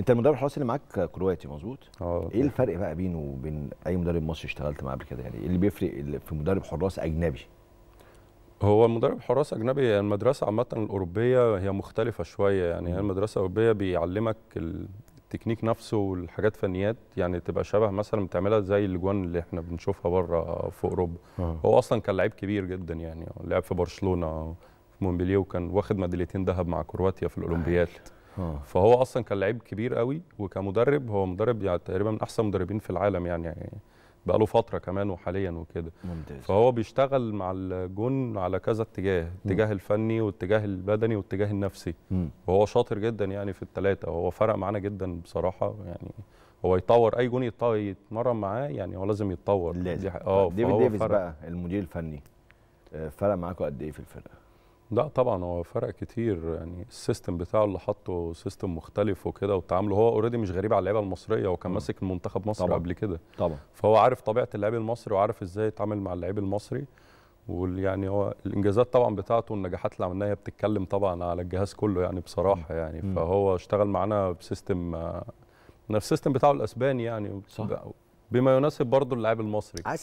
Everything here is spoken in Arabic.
انت المدرب الحراسي اللي معاك كرواتي مظبوط اه. ايه الفرق بقى بينه وبين اي مدرب مصري اشتغلت معاه قبل كده يعني ايه اللي بيفرق في مدرب حراس اجنبي هو المدرب حراس اجنبي المدرسه عامه الاوروبيه هي مختلفه شويه يعني هي المدرسه الاوروبيه بيعلمك التكنيك نفسه والحاجات فنيات يعني تبقى شبه مثلا بتعملها زي الجوان اللي احنا بنشوفها بره في اوروبا اه. هو اصلا كان لعيب كبير جدا يعني لعب في برشلونه في مونبلييه وكان واخد ميداليتين ذهب مع كرواتيا في الاولمبياد آه. فهو اصلا كان لعيب كبير قوي وكمدرب هو مدرب يعني تقريبا من احسن مدربين في العالم يعني, يعني بقى له فتره كمان وحاليا وكده ممتاز فهو بيشتغل مع الجون على كذا اتجاه اتجاه الفني والاتجاه البدني والاتجاه النفسي مم. وهو شاطر جدا يعني في الثلاثه وهو فرق معانا جدا بصراحه يعني هو يتطور اي جون يتمرن معاه يعني هو لازم يتطور لازم دي اه ديفيد ديفيز بقى المدير الفني آه، فرق معاكم قد ايه في الفرقه لا طبعا هو فرق كتير يعني السيستم بتاعه اللي حطه سيستم مختلف وكده وتعامله هو اوريدي مش غريب على اللعيبه المصريه وكان ماسك المنتخب مصر طبعًا. قبل كده طبعا فهو عارف طبيعه اللعيب المصري وعارف ازاي يتعامل مع اللعيب المصري ويعني هو الانجازات طبعا بتاعته والنجاحات اللي عملناها هي بتتكلم طبعا على الجهاز كله يعني بصراحه يعني فهو اشتغل معانا بسيستم نفس آه، السيستم بتاعه الاسباني يعني صح. بما يناسب برضه اللاعب المصري